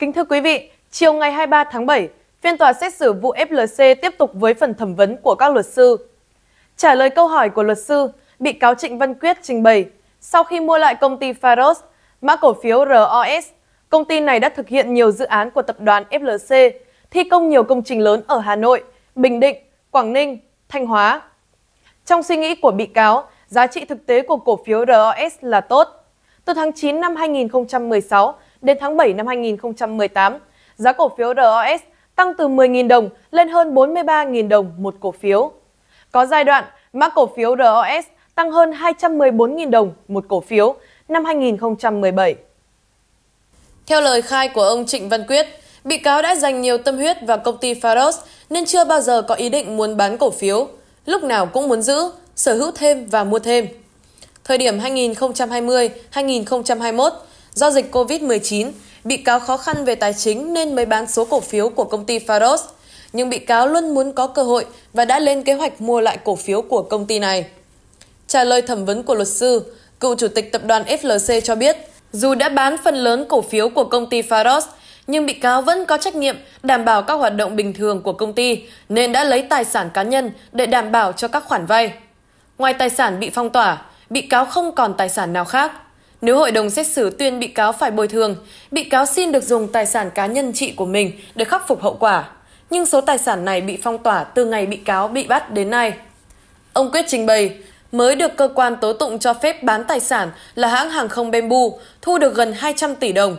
Kính thưa quý vị, chiều ngày 23 tháng 7, phiên tòa xét xử vụ FLC tiếp tục với phần thẩm vấn của các luật sư. Trả lời câu hỏi của luật sư, bị cáo Trịnh Văn Quyết trình bày, sau khi mua lại công ty Faros, mã cổ phiếu ROS, công ty này đã thực hiện nhiều dự án của tập đoàn FLC, thi công nhiều công trình lớn ở Hà Nội, Bình Định, Quảng Ninh, Thanh Hóa. Trong suy nghĩ của bị cáo, giá trị thực tế của cổ phiếu ROS là tốt. Từ tháng 9 năm 2016, đến tháng 7 năm 2018, giá cổ phiếu ROS tăng từ 10.000 đồng lên hơn 43.000 đồng một cổ phiếu. Có giai đoạn, mã cổ phiếu ROS tăng hơn 214.000 đồng một cổ phiếu năm 2017. Theo lời khai của ông Trịnh Văn Quyết, bị cáo đã dành nhiều tâm huyết vào công ty Faros nên chưa bao giờ có ý định muốn bán cổ phiếu, lúc nào cũng muốn giữ, sở hữu thêm và mua thêm. Thời điểm 2020-2021, Do dịch COVID-19, bị cáo khó khăn về tài chính nên mới bán số cổ phiếu của công ty Faros. Nhưng bị cáo luôn muốn có cơ hội và đã lên kế hoạch mua lại cổ phiếu của công ty này. Trả lời thẩm vấn của luật sư, cựu chủ tịch tập đoàn FLC cho biết, dù đã bán phần lớn cổ phiếu của công ty Faros, nhưng bị cáo vẫn có trách nhiệm đảm bảo các hoạt động bình thường của công ty nên đã lấy tài sản cá nhân để đảm bảo cho các khoản vay. Ngoài tài sản bị phong tỏa, bị cáo không còn tài sản nào khác. Nếu hội đồng xét xử tuyên bị cáo phải bồi thường, bị cáo xin được dùng tài sản cá nhân trị của mình để khắc phục hậu quả. Nhưng số tài sản này bị phong tỏa từ ngày bị cáo bị bắt đến nay. Ông Quyết trình bày, mới được cơ quan tố tụng cho phép bán tài sản là hãng hàng không Bamboo, thu được gần 200 tỷ đồng.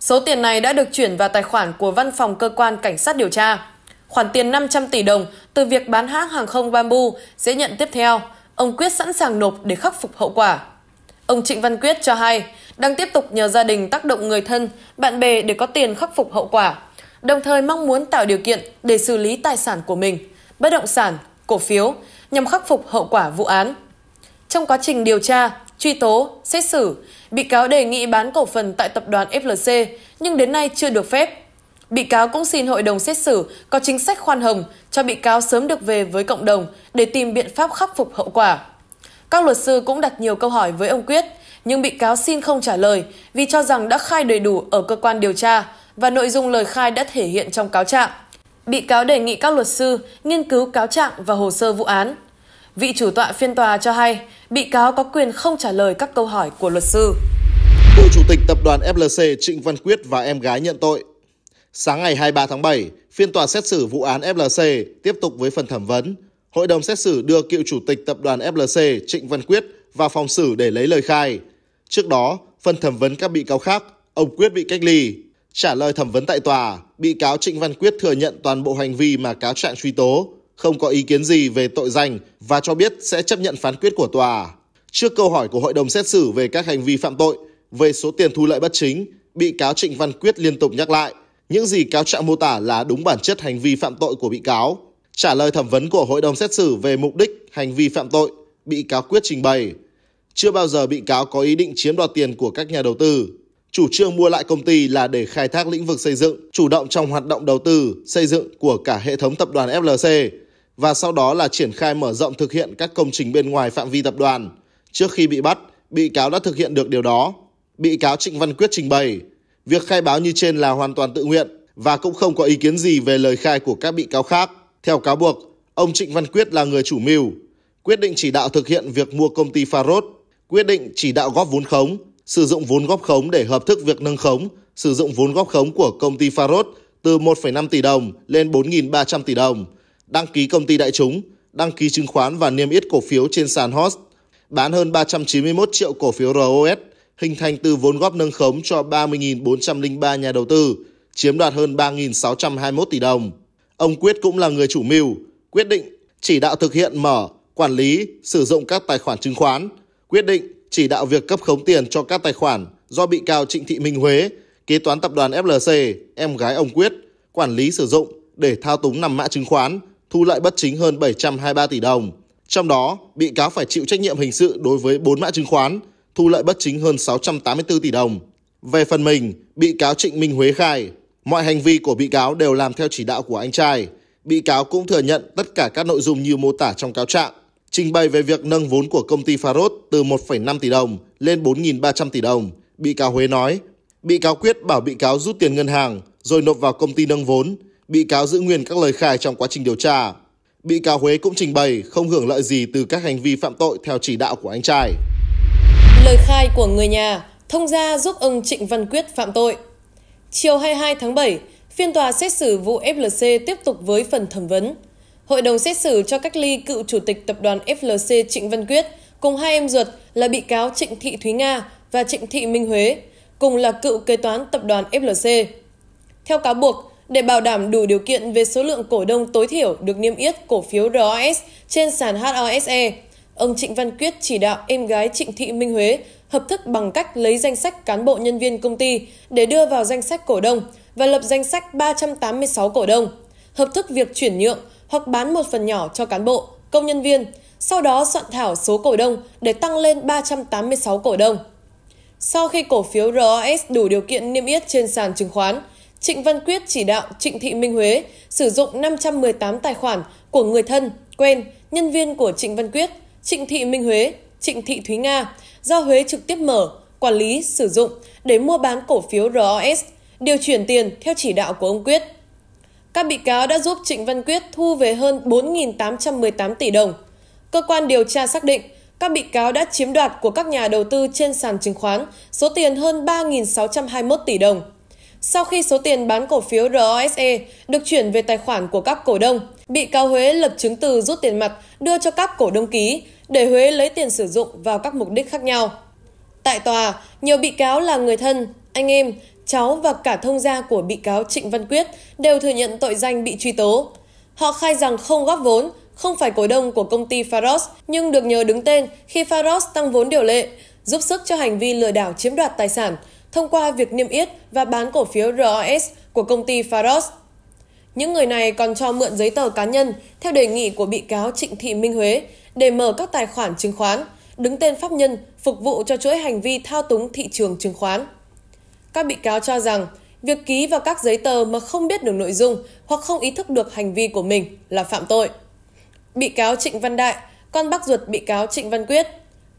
Số tiền này đã được chuyển vào tài khoản của văn phòng cơ quan cảnh sát điều tra. Khoản tiền 500 tỷ đồng từ việc bán hãng hàng không Bamboo sẽ nhận tiếp theo. Ông Quyết sẵn sàng nộp để khắc phục hậu quả. Ông Trịnh Văn Quyết cho hay, đang tiếp tục nhờ gia đình tác động người thân, bạn bè để có tiền khắc phục hậu quả, đồng thời mong muốn tạo điều kiện để xử lý tài sản của mình, bất động sản, cổ phiếu nhằm khắc phục hậu quả vụ án. Trong quá trình điều tra, truy tố, xét xử, bị cáo đề nghị bán cổ phần tại tập đoàn FLC nhưng đến nay chưa được phép. Bị cáo cũng xin hội đồng xét xử có chính sách khoan hồng cho bị cáo sớm được về với cộng đồng để tìm biện pháp khắc phục hậu quả. Các luật sư cũng đặt nhiều câu hỏi với ông Quyết, nhưng bị cáo xin không trả lời vì cho rằng đã khai đầy đủ ở cơ quan điều tra và nội dung lời khai đã thể hiện trong cáo trạng. Bị cáo đề nghị các luật sư nghiên cứu cáo trạng và hồ sơ vụ án. Vị chủ tọa phiên tòa cho hay, bị cáo có quyền không trả lời các câu hỏi của luật sư. Cựu chủ tịch tập đoàn FLC Trịnh Văn Quyết và em gái nhận tội. Sáng ngày 23 tháng 7, phiên tòa xét xử vụ án FLC tiếp tục với phần thẩm vấn hội đồng xét xử đưa cựu chủ tịch tập đoàn FLC Trịnh Văn Quyết vào phòng xử để lấy lời khai. Trước đó, phần thẩm vấn các bị cáo khác, ông Quyết bị cách ly. Trả lời thẩm vấn tại tòa, bị cáo Trịnh Văn Quyết thừa nhận toàn bộ hành vi mà cáo trạng truy tố, không có ý kiến gì về tội danh và cho biết sẽ chấp nhận phán quyết của tòa. Trước câu hỏi của hội đồng xét xử về các hành vi phạm tội, về số tiền thu lợi bất chính, bị cáo Trịnh Văn Quyết liên tục nhắc lại những gì cáo trạng mô tả là đúng bản chất hành vi phạm tội của bị cáo. Trả lời thẩm vấn của hội đồng xét xử về mục đích, hành vi phạm tội, bị cáo quyết trình bày. Chưa bao giờ bị cáo có ý định chiếm đoạt tiền của các nhà đầu tư. Chủ trương mua lại công ty là để khai thác lĩnh vực xây dựng, chủ động trong hoạt động đầu tư, xây dựng của cả hệ thống tập đoàn FLC và sau đó là triển khai mở rộng thực hiện các công trình bên ngoài phạm vi tập đoàn. Trước khi bị bắt, bị cáo đã thực hiện được điều đó. Bị cáo Trịnh Văn Quyết trình bày, việc khai báo như trên là hoàn toàn tự nguyện và cũng không có ý kiến gì về lời khai của các bị cáo khác. Theo cáo buộc, ông Trịnh Văn Quyết là người chủ mưu, quyết định chỉ đạo thực hiện việc mua công ty Farod, quyết định chỉ đạo góp vốn khống, sử dụng vốn góp khống để hợp thức việc nâng khống, sử dụng vốn góp khống của công ty Farod từ 1,5 tỷ đồng lên 4.300 tỷ đồng, đăng ký công ty đại chúng, đăng ký chứng khoán và niêm yết cổ phiếu trên sàn HOSE, bán hơn 391 triệu cổ phiếu ROS, hình thành từ vốn góp nâng khống cho 30.403 nhà đầu tư, chiếm đoạt hơn 3.621 tỷ đồng. Ông Quyết cũng là người chủ mưu, quyết định chỉ đạo thực hiện mở, quản lý, sử dụng các tài khoản chứng khoán, quyết định chỉ đạo việc cấp khống tiền cho các tài khoản do bị cáo Trịnh Thị Minh Huế, kế toán tập đoàn FLC, em gái ông Quyết, quản lý sử dụng để thao túng nằm mã chứng khoán, thu lợi bất chính hơn 723 tỷ đồng. Trong đó, bị cáo phải chịu trách nhiệm hình sự đối với 4 mã chứng khoán, thu lợi bất chính hơn 684 tỷ đồng. Về phần mình, bị cáo Trịnh Minh Huế khai, Mọi hành vi của bị cáo đều làm theo chỉ đạo của anh trai. Bị cáo cũng thừa nhận tất cả các nội dung như mô tả trong cáo trạng, trình bày về việc nâng vốn của công ty Farod từ 1,5 tỷ đồng lên 4.300 tỷ đồng. Bị cáo Huế nói, bị cáo Quyết bảo bị cáo rút tiền ngân hàng rồi nộp vào công ty nâng vốn. Bị cáo giữ nguyên các lời khai trong quá trình điều tra. Bị cáo Huế cũng trình bày không hưởng lợi gì từ các hành vi phạm tội theo chỉ đạo của anh trai. Lời khai của người nhà thông ra giúp ông Trịnh Văn Quyết phạm tội. Chiều 22 tháng 7, phiên tòa xét xử vụ FLC tiếp tục với phần thẩm vấn. Hội đồng xét xử cho cách ly cựu chủ tịch tập đoàn FLC Trịnh Văn Quyết cùng hai em ruột là bị cáo Trịnh Thị Thúy Nga và Trịnh Thị Minh Huế, cùng là cựu kế toán tập đoàn FLC. Theo cáo buộc, để bảo đảm đủ điều kiện về số lượng cổ đông tối thiểu được niêm yết cổ phiếu ROS trên sàn HOSE, ông Trịnh Văn Quyết chỉ đạo em gái Trịnh Thị Minh Huế hợp thức bằng cách lấy danh sách cán bộ nhân viên công ty để đưa vào danh sách cổ đông và lập danh sách 386 cổ đông, hợp thức việc chuyển nhượng hoặc bán một phần nhỏ cho cán bộ, công nhân viên, sau đó soạn thảo số cổ đông để tăng lên 386 cổ đông. Sau khi cổ phiếu ROS đủ điều kiện niêm yết trên sàn chứng khoán, Trịnh Văn Quyết chỉ đạo Trịnh Thị Minh Huế sử dụng 518 tài khoản của người thân, quen, nhân viên của Trịnh Văn Quyết, Trịnh Thị Minh Huế, Trịnh Thị Thúy Nga do Huế trực tiếp mở, quản lý, sử dụng để mua bán cổ phiếu ROS, điều chuyển tiền theo chỉ đạo của ông Quyết. Các bị cáo đã giúp Trịnh Văn Quyết thu về hơn 4.818 tỷ đồng. Cơ quan điều tra xác định các bị cáo đã chiếm đoạt của các nhà đầu tư trên sàn chứng khoán số tiền hơn 3.621 tỷ đồng sau khi số tiền bán cổ phiếu ROSE được chuyển về tài khoản của các cổ đông, bị cáo Huế lập chứng từ rút tiền mặt đưa cho các cổ đông ký để Huế lấy tiền sử dụng vào các mục đích khác nhau. Tại tòa, nhiều bị cáo là người thân, anh em, cháu và cả thông gia của bị cáo Trịnh Văn Quyết đều thừa nhận tội danh bị truy tố. Họ khai rằng không góp vốn, không phải cổ đông của công ty Faros nhưng được nhờ đứng tên khi Faros tăng vốn điều lệ, giúp sức cho hành vi lừa đảo chiếm đoạt tài sản – thông qua việc niêm yết và bán cổ phiếu ROS của công ty Faros. Những người này còn cho mượn giấy tờ cá nhân theo đề nghị của bị cáo Trịnh Thị Minh Huế để mở các tài khoản chứng khoán, đứng tên pháp nhân phục vụ cho chuỗi hành vi thao túng thị trường chứng khoán. Các bị cáo cho rằng việc ký vào các giấy tờ mà không biết được nội dung hoặc không ý thức được hành vi của mình là phạm tội. Bị cáo Trịnh Văn Đại, con bác ruột bị cáo Trịnh Văn Quyết,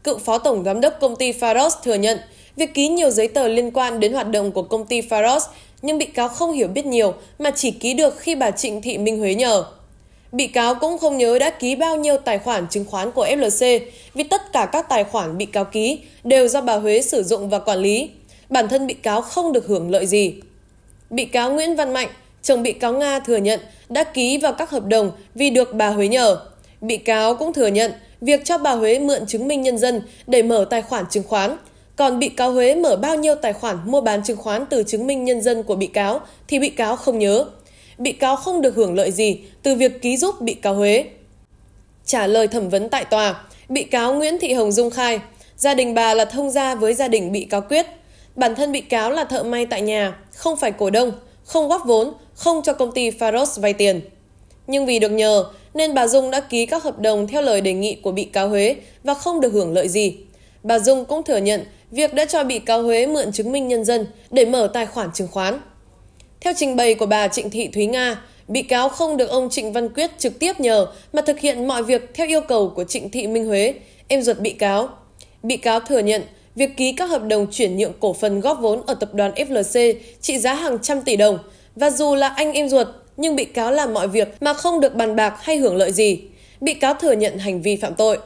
cựu phó tổng giám đốc công ty Faros thừa nhận việc ký nhiều giấy tờ liên quan đến hoạt động của công ty Faros, nhưng bị cáo không hiểu biết nhiều mà chỉ ký được khi bà Trịnh Thị Minh Huế nhờ. Bị cáo cũng không nhớ đã ký bao nhiêu tài khoản chứng khoán của FLC vì tất cả các tài khoản bị cáo ký đều do bà Huế sử dụng và quản lý. Bản thân bị cáo không được hưởng lợi gì. Bị cáo Nguyễn Văn Mạnh, chồng bị cáo Nga thừa nhận đã ký vào các hợp đồng vì được bà Huế nhờ. Bị cáo cũng thừa nhận việc cho bà Huế mượn chứng minh nhân dân để mở tài khoản chứng khoán còn bị cáo Huế mở bao nhiêu tài khoản mua bán chứng khoán từ chứng minh nhân dân của bị cáo thì bị cáo không nhớ. Bị cáo không được hưởng lợi gì từ việc ký giúp bị cáo Huế. Trả lời thẩm vấn tại tòa, bị cáo Nguyễn Thị Hồng Dung khai, gia đình bà là thông gia với gia đình bị cáo Quyết. Bản thân bị cáo là thợ may tại nhà, không phải cổ đông, không góp vốn, không cho công ty Faros vay tiền. Nhưng vì được nhờ, nên bà Dung đã ký các hợp đồng theo lời đề nghị của bị cáo Huế và không được hưởng lợi gì. Bà Dung cũng thừa nhận việc đã cho bị cáo Huế mượn chứng minh nhân dân để mở tài khoản chứng khoán. Theo trình bày của bà Trịnh Thị Thúy Nga, bị cáo không được ông Trịnh Văn Quyết trực tiếp nhờ mà thực hiện mọi việc theo yêu cầu của Trịnh Thị Minh Huế, em ruột bị cáo. Bị cáo thừa nhận việc ký các hợp đồng chuyển nhượng cổ phần góp vốn ở tập đoàn FLC trị giá hàng trăm tỷ đồng và dù là anh em ruột nhưng bị cáo làm mọi việc mà không được bàn bạc hay hưởng lợi gì. Bị cáo thừa nhận hành vi phạm tội.